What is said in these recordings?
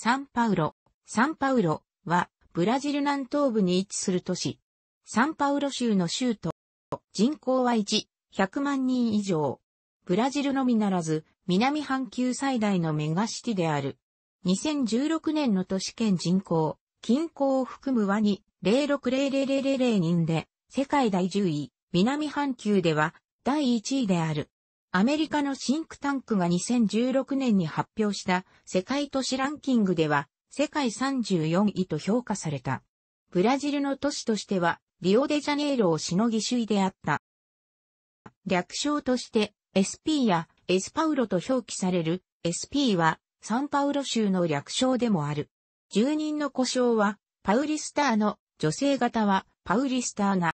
サンパウロ。サンパウロは、ブラジル南東部に位置する都市。サンパウロ州の州都。人口は1、100万人以上。ブラジルのみならず、南半球最大のメガシティである。2016年の都市圏人口、近郊を含むワニ、060000人で、世界第10位、南半球では、第1位である。アメリカのシンクタンクが2016年に発表した世界都市ランキングでは世界34位と評価された。ブラジルの都市としてはリオデジャネイロをしのぎ首位であった。略称として SP やエスパウロと表記される SP はサンパウロ州の略称でもある。住人の故障はパウリスターの女性型はパウリスターナ。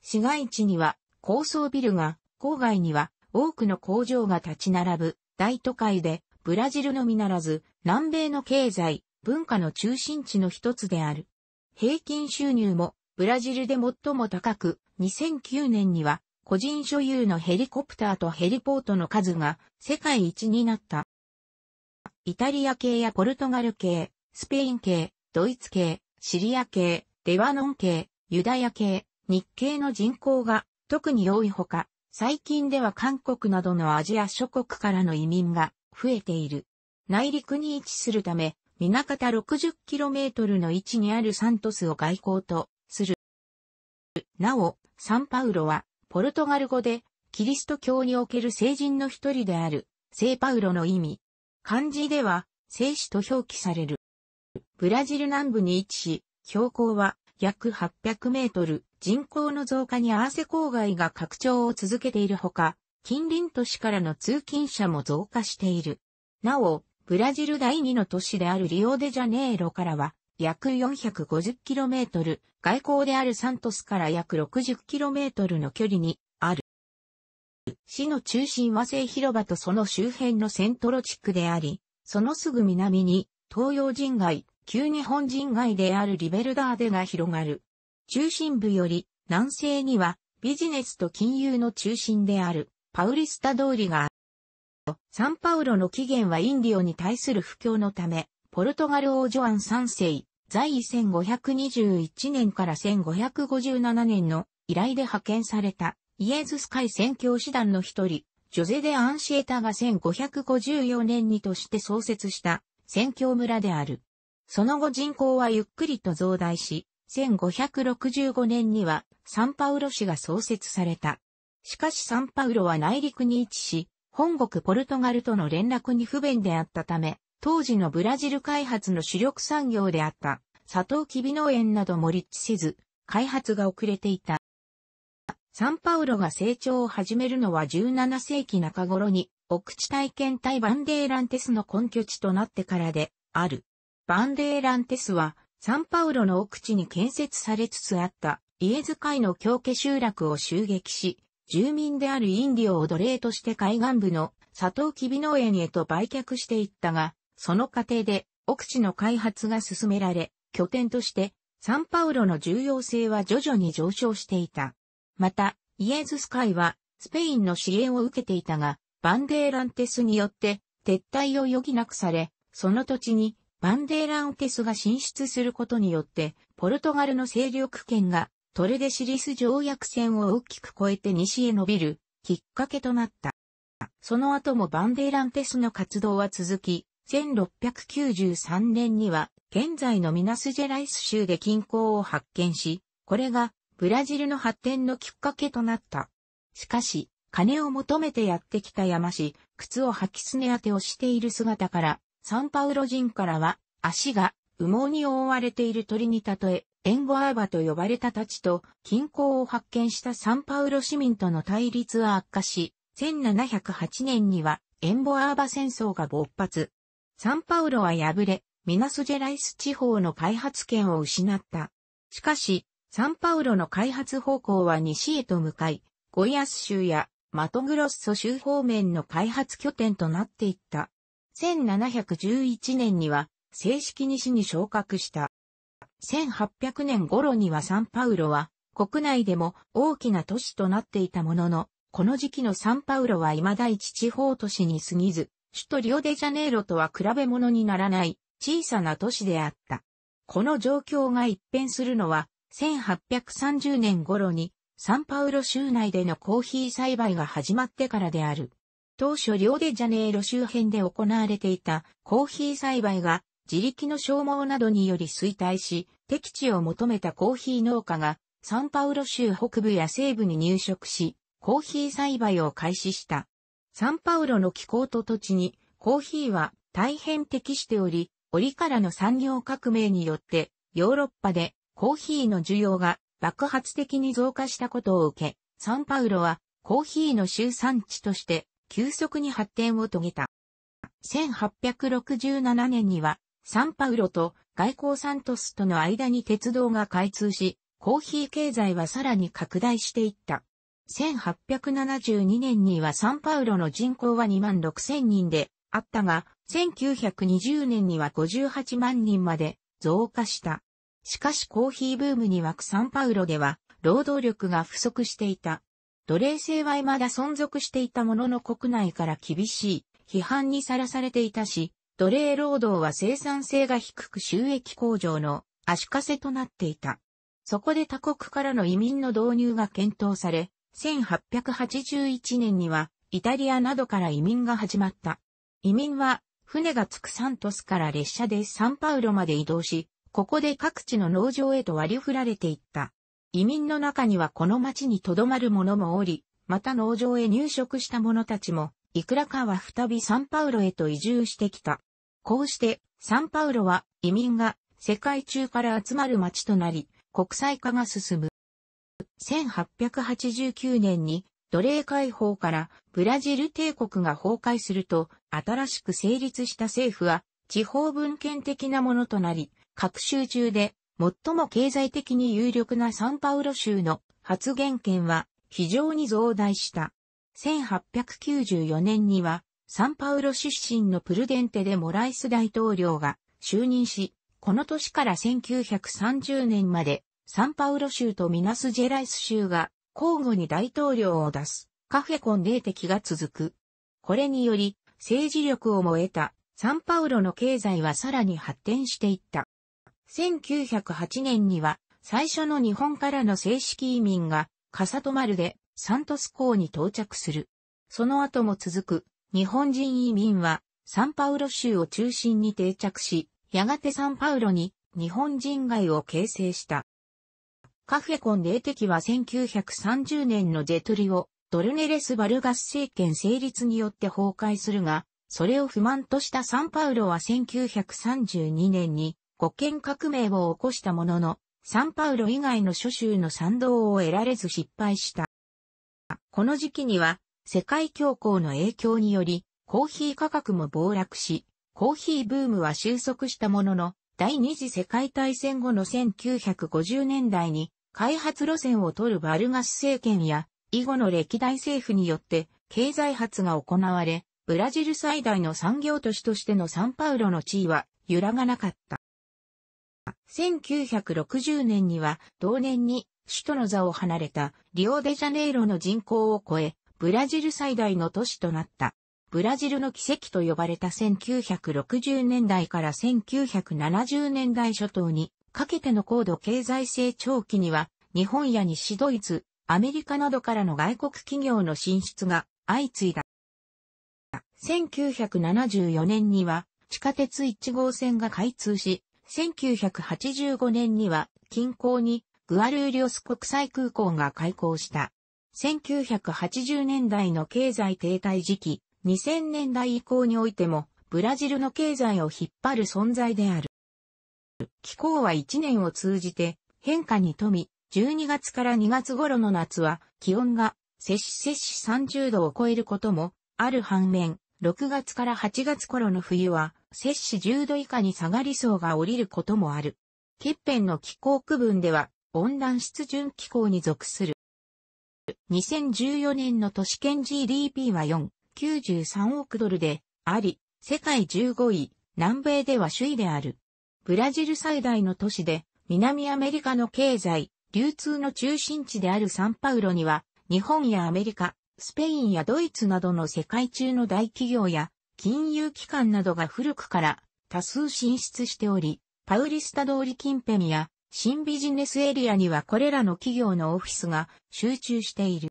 市街地には高層ビルが、郊外には多くの工場が立ち並ぶ大都会で、ブラジルのみならず、南米の経済、文化の中心地の一つである。平均収入もブラジルで最も高く、2009年には個人所有のヘリコプターとヘリポートの数が世界一になった。イタリア系やポルトガル系、スペイン系、ドイツ系、シリア系、レバノン系、ユダヤ系、日系の人口が特に多いほか、最近では韓国などのアジア諸国からの移民が増えている。内陸に位置するため、南方 60km の位置にあるサントスを外交とする。なお、サンパウロは、ポルトガル語で、キリスト教における聖人の一人である、聖パウロの意味。漢字では、聖子と表記される。ブラジル南部に位置し、標高は約800メートル、人口の増加に合わせ郊外が拡張を続けているほか、近隣都市からの通勤者も増加している。なお、ブラジル第2の都市であるリオデジャネイロからは、約 450km、外交であるサントスから約 60km の距離にある。市の中心和製広場とその周辺のセントロ地区であり、そのすぐ南に東洋人街、旧日本人街であるリベルダーデが広がる。中心部より南西にはビジネスと金融の中心であるパウリスタ通りがある。サンパウロの起源はインディオに対する不況のため、ポルトガル王ジョアン三世、在位1521年から1557年の依頼で派遣されたイエズス会宣教師団の一人、ジョゼデ・アンシエタが1554年にとして創設した宣教村である。その後人口はゆっくりと増大し、1565年にはサンパウロ市が創設された。しかしサンパウロは内陸に位置し、本国ポルトガルとの連絡に不便であったため、当時のブラジル開発の主力産業であったサトウキビ農園なども立地せず、開発が遅れていた。サンパウロが成長を始めるのは17世紀中頃に、奥地体験隊バンデーランテスの根拠地となってからで、ある。バンデーランテスは、サンパウロの奥地に建設されつつあった家遣いの京家集落を襲撃し、住民であるインディオを奴隷として海岸部の佐藤キビ農園へと売却していったが、その過程で奥地の開発が進められ、拠点としてサンパウロの重要性は徐々に上昇していた。また、イエズス会はスペインの支援を受けていたが、バンデーランテスによって撤退を余儀なくされ、その土地にバンデーランテスが進出することによって、ポルトガルの勢力圏がトルデシリス条約線を大きく越えて西へ伸びるきっかけとなった。その後もバンデーランテスの活動は続き、1693年には現在のミナスジェライス州で近郊を発見し、これがブラジルの発展のきっかけとなった。しかし、金を求めてやってきた山氏、靴を履きすね当てをしている姿から、サンパウロ人からは、足が羽毛に覆われている鳥に例え、エンボアーバと呼ばれたたちと、近郊を発見したサンパウロ市民との対立は悪化し、1708年にはエンボアーバ戦争が勃発。サンパウロは敗れ、ミナスジェライス地方の開発権を失った。しかし、サンパウロの開発方向は西へと向かい、ゴイアス州やマトグロッソ州方面の開発拠点となっていった。1711年には正式に市に昇格した。1800年頃にはサンパウロは国内でも大きな都市となっていたものの、この時期のサンパウロは未だ一地方都市に過ぎず、首都リオデジャネイロとは比べ物にならない小さな都市であった。この状況が一変するのは、1830年頃にサンパウロ州内でのコーヒー栽培が始まってからである。当初リオデジャネイロ周辺で行われていたコーヒー栽培が自力の消耗などにより衰退し、適地を求めたコーヒー農家がサンパウロ州北部や西部に入植し、コーヒー栽培を開始した。サンパウロの気候と土地にコーヒーは大変適しており、折からの産業革命によってヨーロッパでコーヒーの需要が爆発的に増加したことを受け、サンパウロはコーヒーの集産地として急速に発展を遂げた。1867年には、サンパウロと外交サントスとの間に鉄道が開通し、コーヒー経済はさらに拡大していった。1872年にはサンパウロの人口は2万6千人であったが、1920年には58万人まで増加した。しかしコーヒーブームに沸くサンパウロでは、労働力が不足していた。奴隷制は未だ存続していたものの国内から厳しい批判にさらされていたし、奴隷労働は生産性が低く収益向上の足かせとなっていた。そこで他国からの移民の導入が検討され、1881年にはイタリアなどから移民が始まった。移民は船が着くサントスから列車でサンパウロまで移動し、ここで各地の農場へと割り振られていった。移民の中にはこの町に留まる者もおり、また農場へ入植した者たちも、いくらかは再びサンパウロへと移住してきた。こうして、サンパウロは移民が世界中から集まる町となり、国際化が進む。1889年に奴隷解放からブラジル帝国が崩壊すると、新しく成立した政府は地方文献的なものとなり、各州中で最も経済的に有力なサンパウロ州の発言権は非常に増大した。1894年にはサンパウロ出身のプルデンテでモライス大統領が就任し、この年から1930年までサンパウロ州とミナスジェライス州が交互に大統領を出すカフェコンデー的が続く。これにより政治力をも得たサンパウロの経済はさらに発展していった。1908年には最初の日本からの正式移民が、カサトマルでサントス港に到着する。その後も続く日本人移民はサンパウロ州を中心に定着し、やがてサンパウロに日本人街を形成した。カフェコン霊的は1930年のジェトリをドルネレス・バルガス政権成立によって崩壊するが、それを不満としたサンパウロは1932年に保険革命を起こしたものの、サンパウロ以外の諸州の賛同を得られず失敗した。この時期には、世界恐慌の影響により、コーヒー価格も暴落し、コーヒーブームは収束したものの、第二次世界大戦後の1950年代に、開発路線を取るバルガス政権や、以後の歴代政府によって、経済発が行われ、ブラジル最大の産業都市としてのサンパウロの地位は揺らがなかった。1960年には同年に首都の座を離れたリオデジャネイロの人口を超え、ブラジル最大の都市となった。ブラジルの奇跡と呼ばれた1960年代から1970年代初頭にかけての高度経済成長期には日本や西ドイツ、アメリカなどからの外国企業の進出が相次いだ。1974年には地下鉄1号線が開通し、1985年には近郊にグアルーリオス国際空港が開港した。1980年代の経済停滞時期、2000年代以降においても、ブラジルの経済を引っ張る存在である。気候は1年を通じて変化に富み、12月から2月頃の夏は気温が摂氏摂氏30度を超えることもある反面、6月から8月頃の冬は摂氏10度以下に下がり層が降りることもある。欠片の気候区分では、温暖湿潤気候に属する。2014年の都市圏 GDP は4、93億ドルで、あり、世界15位、南米では首位である。ブラジル最大の都市で、南アメリカの経済、流通の中心地であるサンパウロには、日本やアメリカ、スペインやドイツなどの世界中の大企業や金融機関などが古くから多数進出しており、パウリスタ通り近辺や新ビジネスエリアにはこれらの企業のオフィスが集中している。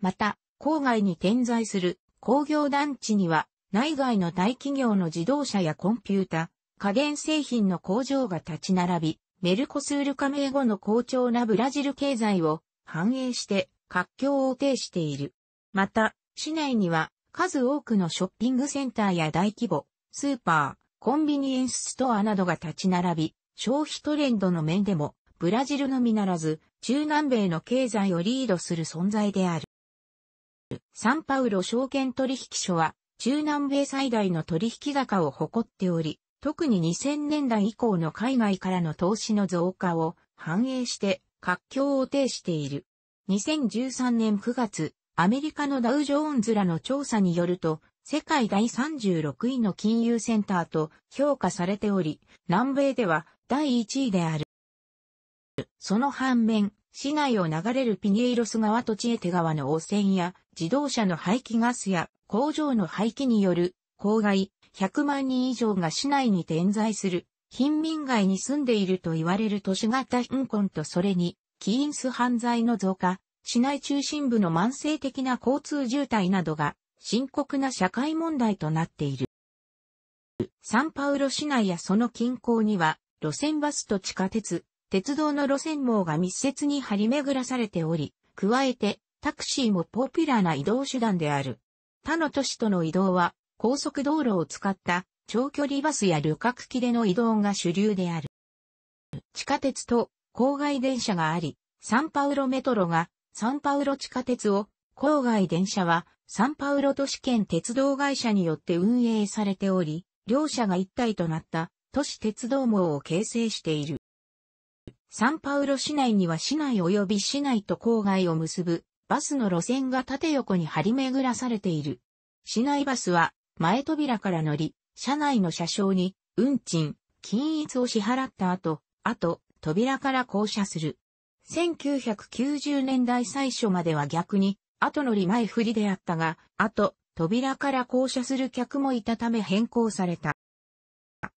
また、郊外に点在する工業団地には内外の大企業の自動車やコンピュータ、家電製品の工場が立ち並び、メルコスール加盟後の好調なブラジル経済を反映して活況を呈している。また、市内には数多くのショッピングセンターや大規模、スーパー、コンビニエンスストアなどが立ち並び、消費トレンドの面でも、ブラジルのみならず、中南米の経済をリードする存在である。サンパウロ証券取引所は、中南米最大の取引高を誇っており、特に2000年代以降の海外からの投資の増加を反映して、活況を呈している。2013年9月、アメリカのダウジョーンズらの調査によると、世界第36位の金融センターと評価されており、南米では第1位である。その反面、市内を流れるピニエイロス川とチエテ川の汚染や自動車の排気ガスや工場の排気による公害100万人以上が市内に点在する貧民街に住んでいると言われる都市型貧困とそれに起因す犯罪の増加、市内中心部の慢性的な交通渋滞などが深刻な社会問題となっている。サンパウロ市内やその近郊には路線バスと地下鉄、鉄道の路線網が密接に張り巡らされており、加えてタクシーもポピュラーな移動手段である。他の都市との移動は高速道路を使った長距離バスや旅客機での移動が主流である。地下鉄と郊外電車があり、サンパウロメトロがサンパウロ地下鉄を、郊外電車は、サンパウロ都市圏鉄道会社によって運営されており、両社が一体となった都市鉄道網を形成している。サンパウロ市内には市内及び市内と郊外を結ぶバスの路線が縦横に張り巡らされている。市内バスは前扉から乗り、車内の車掌に運賃、均一を支払った後、あと扉から降車する。1990年代最初までは逆に、後乗り前振りであったが、後、扉から降車する客もいたため変更された。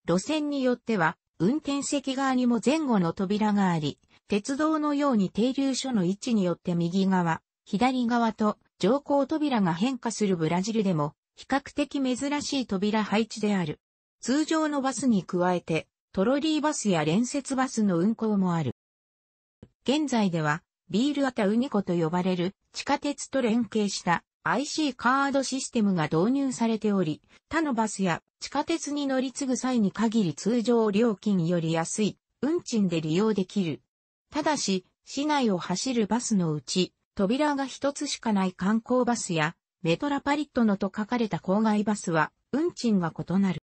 路線によっては、運転席側にも前後の扉があり、鉄道のように停留所の位置によって右側、左側と乗降扉が変化するブラジルでも、比較的珍しい扉配置である。通常のバスに加えて、トロリーバスや連接バスの運行もある。現在では、ビールアタウニコと呼ばれる地下鉄と連携した IC カードシステムが導入されており、他のバスや地下鉄に乗り継ぐ際に限り通常料金より安い運賃で利用できる。ただし、市内を走るバスのうち、扉が一つしかない観光バスや、メトラパリットのと書かれた郊外バスは、運賃が異なる。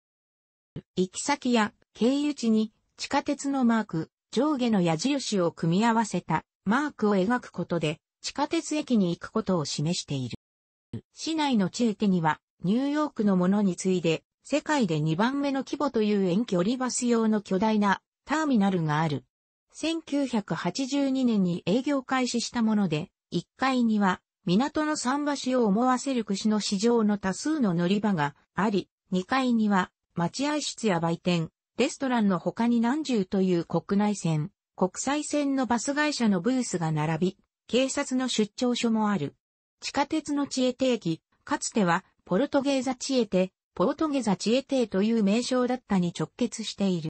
行き先や経由地に地下鉄のマーク、上下の矢印を組み合わせたマークを描くことで地下鉄駅に行くことを示している。市内のチェーテにはニューヨークのものに次いで世界で2番目の規模という遠距離バス用の巨大なターミナルがある。1982年に営業開始したもので、1階には港の桟橋を思わせる串の市場の多数の乗り場があり、2階には待合室や売店、レストランの他に何十という国内線、国際線のバス会社のブースが並び、警察の出張所もある。地下鉄の知恵定義、かつてはポルトゲーザ知恵テ、ポルトゲザ知恵テという名称だったに直結している。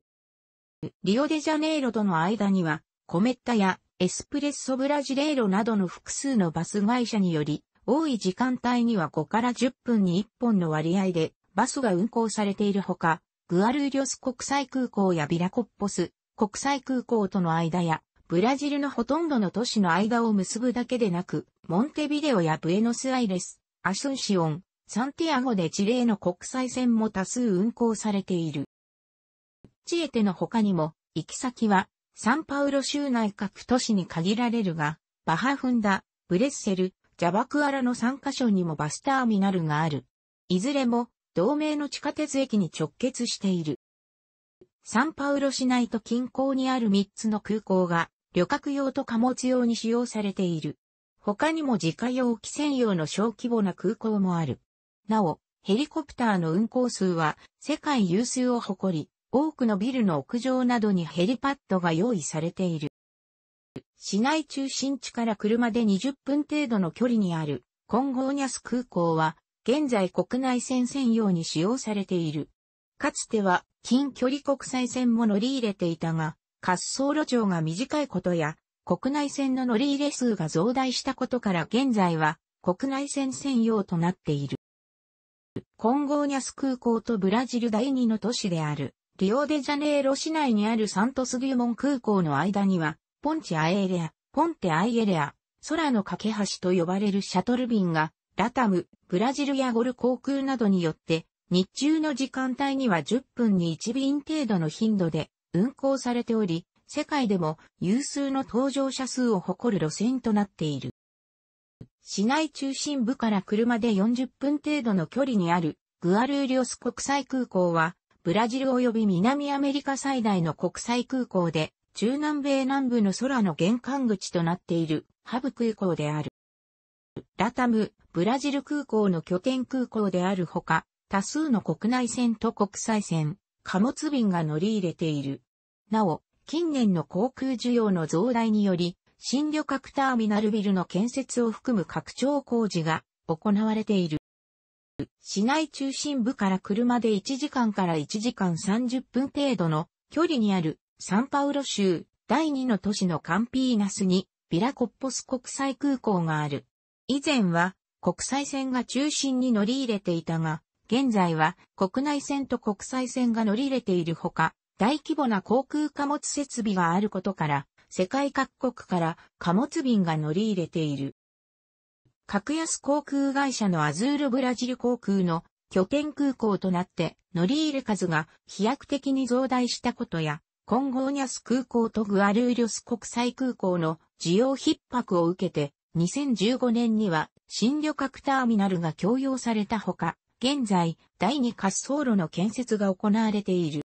リオデジャネイロとの間には、コメッタやエスプレッソブラジレイロなどの複数のバス会社により、多い時間帯には5から10分に1本の割合でバスが運行されているほか、グアルーリョス国際空港やビラコッポス国際空港との間や、ブラジルのほとんどの都市の間を結ぶだけでなく、モンテビデオやブエノスアイレス、アスンシオン、サンティアゴで地例の国際線も多数運行されている。チエテの他にも、行き先は、サンパウロ州内各都市に限られるが、バハフンダ、ブレッセル、ジャバクアラの3カ所にもバスターミナルがある。いずれも、同名の地下鉄駅に直結している。サンパウロ市内と近郊にある3つの空港が旅客用と貨物用に使用されている。他にも自家用機専用の小規模な空港もある。なお、ヘリコプターの運航数は世界有数を誇り、多くのビルの屋上などにヘリパッドが用意されている。市内中心地から車で20分程度の距離にあるコンゴーニャス空港は現在国内線専用に使用されている。かつては近距離国際線も乗り入れていたが、滑走路長が短いことや、国内線の乗り入れ数が増大したことから現在は国内線専用となっている。コンゴーニャス空港とブラジル第二の都市である、リオデジャネイロ市内にあるサントスデュモン空港の間には、ポンチアエレア、ポンテアイエレア、空の架け橋と呼ばれるシャトル便がラタム、ブラジルやゴル航空などによって、日中の時間帯には10分に1便程度の頻度で運行されており、世界でも有数の搭乗者数を誇る路線となっている。市内中心部から車で40分程度の距離にあるグアルーリオス国際空港は、ブラジル及び南アメリカ最大の国際空港で、中南米南部の空の玄関口となっているハブ空港である。ラタム、ブラジル空港の拠点空港であるほか、多数の国内線と国際線、貨物便が乗り入れている。なお、近年の航空需要の増大により、新旅客ターミナルビルの建設を含む拡張工事が行われている。市内中心部から車で1時間から1時間30分程度の距離にあるサンパウロ州第2の都市のカンピーナスにビラコッポス国際空港がある。以前は国際線が中心に乗り入れていたが、現在は国内線と国際線が乗り入れているほか、大規模な航空貨物設備があることから、世界各国から貨物便が乗り入れている。格安航空会社のアズールブラジル航空の拠点空港となって乗り入れ数が飛躍的に増大したことや、コンゴーニャス空港とグアルーリョス国際空港の需要逼迫を受けて2015年には新旅客ターミナルが供用されたほか、現在第2滑走路の建設が行われている。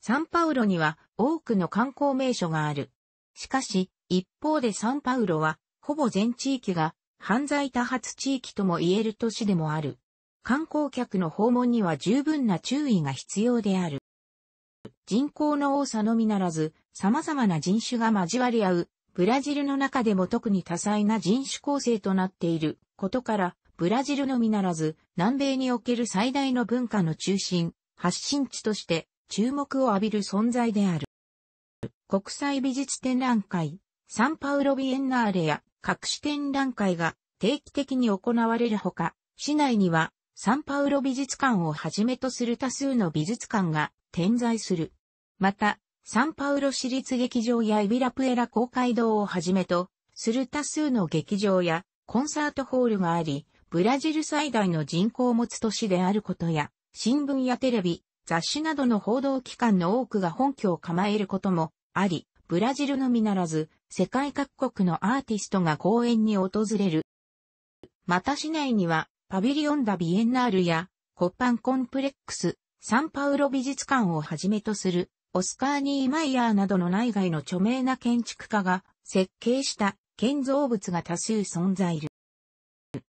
サンパウロには多くの観光名所がある。しかし、一方でサンパウロは、ほぼ全地域が犯罪多発地域とも言える都市でもある。観光客の訪問には十分な注意が必要である。人口の多さのみならず、様々な人種が交わり合うブラジルの中でも特に多彩な人種構成となっていることから、ブラジルのみならず、南米における最大の文化の中心、発信地として注目を浴びる存在である。国際美術展覧会、サンパウロビエンナーレや各種展覧会が定期的に行われるほか、市内にはサンパウロ美術館をはじめとする多数の美術館が点在する。また、サンパウロ市立劇場やイビラプエラ公会堂をはじめと、する多数の劇場やコンサートホールがあり、ブラジル最大の人口を持つ都市であることや、新聞やテレビ、雑誌などの報道機関の多くが本拠を構えることもあり、ブラジルのみならず、世界各国のアーティストが公演に訪れる。また市内には、パビリオンダビエンナールや、コッパンコンプレックス、サンパウロ美術館をはじめとするオスカー・ニー・マイヤーなどの内外の著名な建築家が設計した建造物が多数存在る。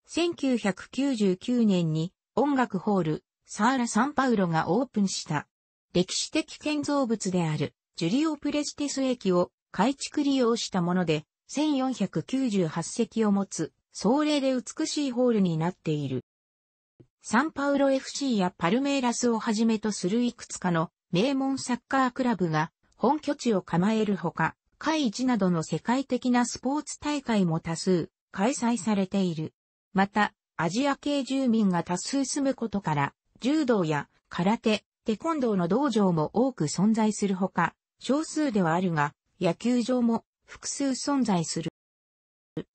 1999年に音楽ホール、サーラ・サンパウロがオープンした。歴史的建造物である、ジュリオ・プレスティス駅を改築利用したもので、1498席を持つ、壮麗で美しいホールになっている。サンパウロ FC やパルメイラスをはじめとするいくつかの名門サッカークラブが本拠地を構えるほか、会一などの世界的なスポーツ大会も多数開催されている。また、アジア系住民が多数住むことから、柔道や空手、テコンドーの道場も多く存在するほか、少数ではあるが、野球場も複数存在する。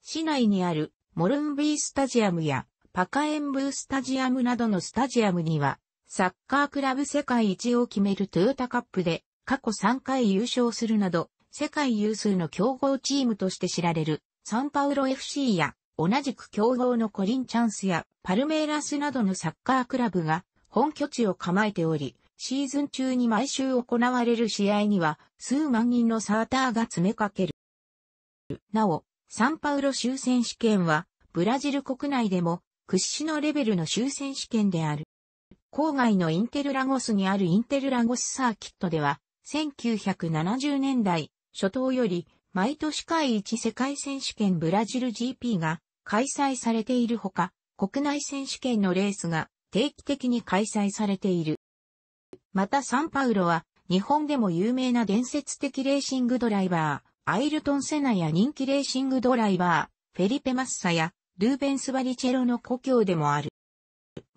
市内にあるモルンビースタジアムやパカエンブースタジアムなどのスタジアムにはサッカークラブ世界一を決めるトヨタカップで過去3回優勝するなど、世界有数の競合チームとして知られるサンパウロ FC や同じく競合のコリンチャンスやパルメイラスなどのサッカークラブが本拠地を構えており、シーズン中に毎週行われる試合には数万人のサーターが詰めかける。なお、サンパウロ州選手権はブラジル国内でも屈指のレベルの州選手権である。郊外のインテルラゴスにあるインテルラゴスサーキットでは、1970年代初頭より毎年会一世界選手権ブラジル GP が開催されているほか、国内選手権のレースが定期的に開催されている。またサンパウロは日本でも有名な伝説的レーシングドライバー、アイルトン・セナや人気レーシングドライバー、フェリペ・マッサやルーベンス・バリチェロの故郷でもある。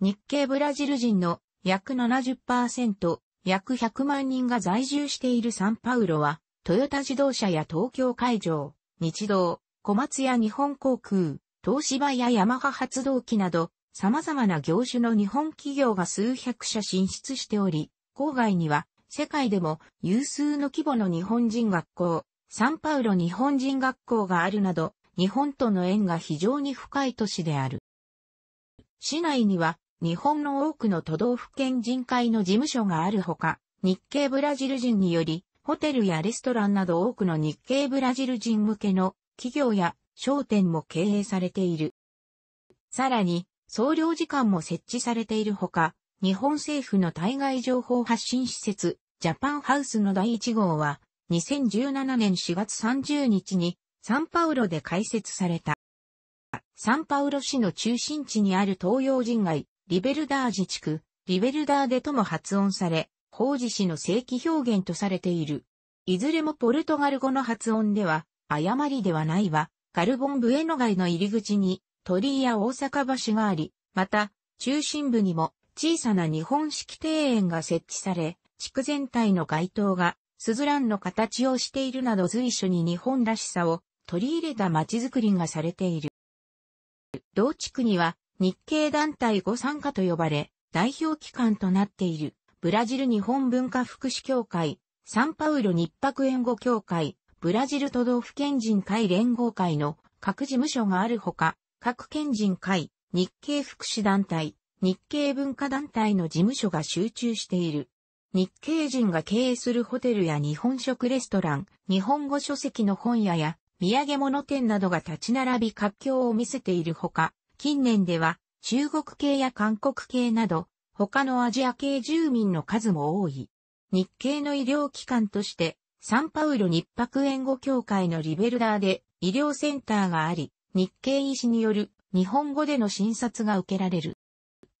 日系ブラジル人の約70%、約100万人が在住しているサンパウロは、トヨタ自動車や東京海上、日動、小松や日本航空、東芝やヤマハ発動機など、様々な業種の日本企業が数百社進出しており、郊外には世界でも有数の規模の日本人学校、サンパウロ日本人学校があるなど、日本との縁が非常に深い都市である。市内には日本の多くの都道府県人会の事務所があるほか、日系ブラジル人により、ホテルやレストランなど多くの日系ブラジル人向けの企業や商店も経営されている。さらに、総領事館も設置されているほか、日本政府の対外情報発信施設、ジャパンハウスの第1号は、2017年4月30日に、サンパウロで開設された。サンパウロ市の中心地にある東洋人街、リベルダー自治区、リベルダーでとも発音され、法事氏の正規表現とされている。いずれもポルトガル語の発音では、誤りではないわ、ガルボンブエノ街の入り口に、鳥居や大阪橋があり、また、中心部にも小さな日本式庭園が設置され、地区全体の街灯が、スズランの形をしているなど随所に日本らしさを取り入れた街づくりがされている。同地区には日系団体御参加と呼ばれ、代表機関となっている、ブラジル日本文化福祉協会、サンパウロ日泊援護協会、ブラジル都道府県人会連合会の各事務所があるほか、各県人会、日系福祉団体、日系文化団体の事務所が集中している。日系人が経営するホテルや日本食レストラン、日本語書籍の本屋や土産物店などが立ち並び活況を見せているほか、近年では中国系や韓国系など他のアジア系住民の数も多い。日系の医療機関としてサンパウロ日泊援護協会のリベルダーで医療センターがあり、日系医師による日本語での診察が受けられる。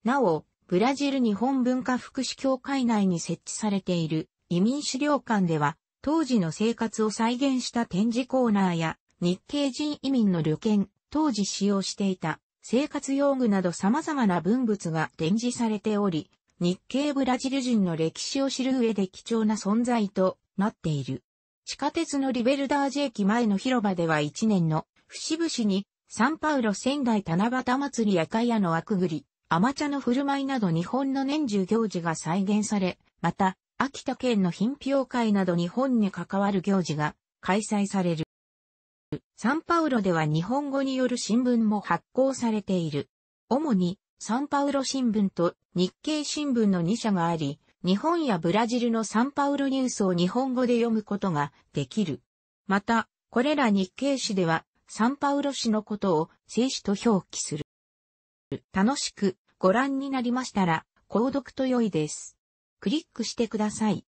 なお、ブラジル日本文化福祉協会内に設置されている移民資料館では、当時の生活を再現した展示コーナーや、日系人移民の旅券、当時使用していた生活用具など様々な文物が展示されており、日系ブラジル人の歴史を知る上で貴重な存在となっている。地下鉄のリベルダージ駅前の広場では一年の節々にサンパウロ仙台七夕祭りやカイアの枠ぐり、アマチャの振る舞いなど日本の年中行事が再現され、また、秋田県の品評会など日本に関わる行事が開催される。サンパウロでは日本語による新聞も発行されている。主に、サンパウロ新聞と日経新聞の2社があり、日本やブラジルのサンパウロニュースを日本語で読むことができる。また、これら日経紙では、サンパウロ市のことを静止と表記する。楽しくご覧になりましたら、購読と良いです。クリックしてください。